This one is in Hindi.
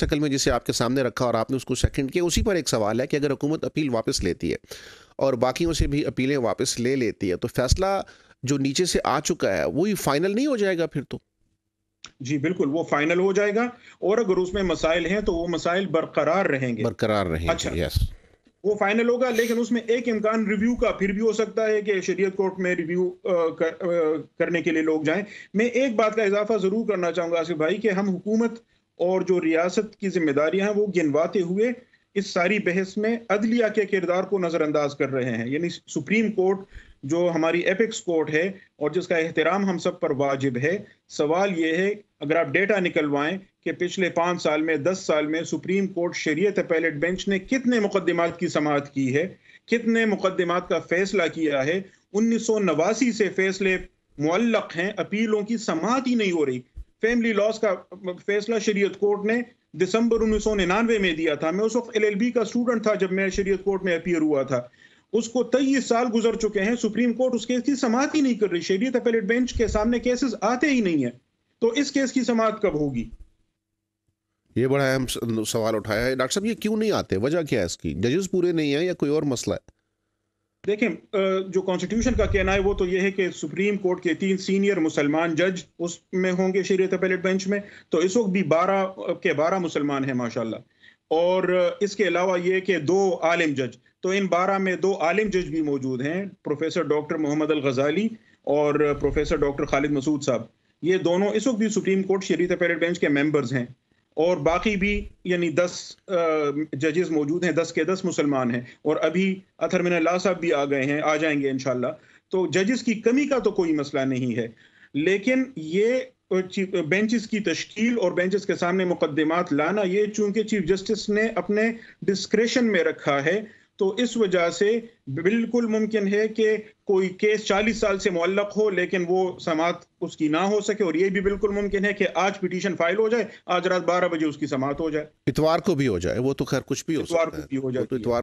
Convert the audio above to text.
शक्ल में जिसे आपके सामने रखा और आपने उसको सेकंड किया उसी पर एक सवाल है कि अगर हुकूमत अपील वापस लेती है और बाकियों से भी अपीलें वापस ले लेती है तो फैसला जो नीचे से आ चुका है वो ही फाइनल नहीं हो जाएगा फिर तो जी बिल्कुल वो फाइनल हो जाएगा और अगर उसमें मसाइल हैं तो वो मसाइल बरकरार रहेंगे बरकरार रहेंगे अच्छा यस वो फाइनल होगा लेकिन उसमें एक इम्कान रिव्यू का फिर भी हो सकता है कि शरीयत कोर्ट में रिव्यू कर, करने के लिए लोग जाएं मैं एक बात का इजाफा ज़रूर करना चाहूंगा आसिफ भाई कि हम हुकूमत और जो रियासत की जिम्मेदारियां हैं वो गिनवाते हुए इस सारी बहस में अदलिया के किरदार को नज़रअंदाज कर रहे हैं यानी सुप्रीम कोर्ट जो हमारी एपिक्स कोर्ट है और जिसका एहतराम हम सब पर वाजिब है सवाल ये है अगर आप डेटा निकलवाएं कि पिछले पाँच साल में दस साल में सुप्रीम कोर्ट शरीयत अपैलेट बेंच ने कितने मुकदमात की समात की है कितने मुकदमात का फैसला किया है उन्नीस से फैसले मुल्लक हैं अपीलों की समात ही नहीं हो रही फैमिली लॉस का फैसला शरीयत कोर्ट ने दिसंबर उन्नीस सौ निन्यानवे में दिया था मैं उस वक्त एल का स्टूडेंट था जब मैं शरीयत कोर्ट में अपियर हुआ था उसको तेईस साल गुजर चुके हैं सुप्रीम कोर्ट उस केस की समाप्त ही नहीं कर रही शरीय अपेलेट बेंच के सामने केसेस आते ही नहीं है तो इस केस की समाप्त कब होगी ये बड़ा अहम सवाल उठाया है डॉक्टर साहब ये क्यों नहीं आते वजह क्या है इसकी जजेस पूरे नहीं है या कोई और मसला है देखें जो कॉन्स्टिट्यूशन का कहना है वो तो ये है कि सुप्रीम कोर्ट के तीन सीनियर मुसलमान जज उसमें होंगे शरीत अपेलेट बेंच में तो इस वक्त भी बारह के बारह मुसलमान हैं माशाल्लाह और इसके अलावा ये कि दो आलिम जज तो इन बारह में दो आलिम जज भी मौजूद हैं प्रोफेसर डॉक्टर मोहम्मद अल गजाली और प्रोफेसर डॉक्टर खालिद मसूद साहब ये दोनों इस वक्त भी सुप्रीम कोर्ट शरीत अपेलेट बेंच के मेम्बर्स हैं और बाकी भी यानी दस जजेस मौजूद हैं दस के दस मुसलमान हैं और अभी अथर मिन साहब भी आ गए हैं आ जाएंगे इन तो जजेस की कमी का तो कोई मसला नहीं है लेकिन ये बेंचेस की तश्कील और बेंचेस के सामने मुकदमात लाना ये चूंकि चीफ जस्टिस ने अपने डिस्क्रेशन में रखा है तो इस वजह से बिल्कुल मुमकिन है कि कोई केस चालीस साल से मुल्लक हो लेकिन वो समात उसकी ना हो सके और ये भी बिल्कुल मुमकिन है कि आज पिटीशन फाइल हो जाए आज रात बारह बजे उसकी समात हो जाए इतवार को भी हो जाए वो तो खैर कुछ भी हो इतवार को भी हो तो जाए इतवार